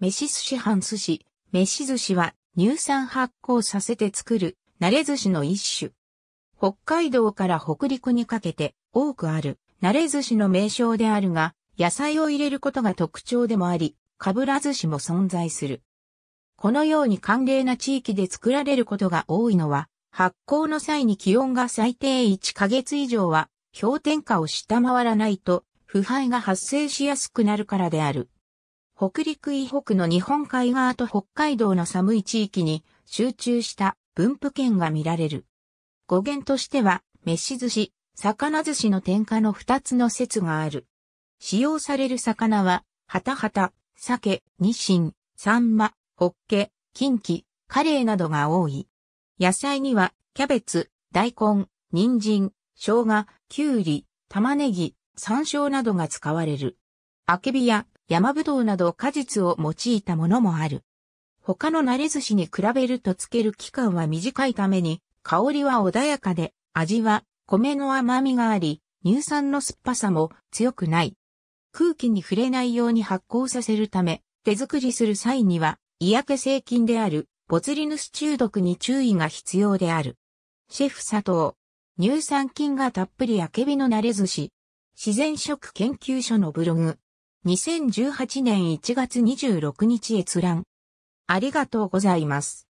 飯寿司半寿司。飯寿司は乳酸発酵させて作る慣れ寿司の一種。北海道から北陸にかけて多くある慣れ寿司の名称であるが、野菜を入れることが特徴でもあり、かぶら寿司も存在する。このように寒冷な地域で作られることが多いのは、発酵の際に気温が最低1ヶ月以上は氷点下を下回らないと腐敗が発生しやすくなるからである。北陸以北の日本海側と北海道の寒い地域に集中した分布圏が見られる。語源としては、飯寿司、魚寿司の添加の二つの説がある。使用される魚は、はたはた、鮭、ニシン、サンマ、ホッケ、キンキ、カレーなどが多い。野菜には、キャベツ、大根、人参、生姜、きゅうり、玉ねぎ、山椒などが使われる。あけびや山ぶどうなど果実を用いたものもある。他の慣れ寿司に比べると漬ける期間は短いために、香りは穏やかで、味は米の甘みがあり、乳酸の酸っぱさも強くない。空気に触れないように発酵させるため、手作りする際には、嫌気性菌である、ボツリヌス中毒に注意が必要である。シェフ佐藤。乳酸菌がたっぷりあけびの慣れ寿司。自然食研究所のブログ。2018年1月26日閲覧。ありがとうございます。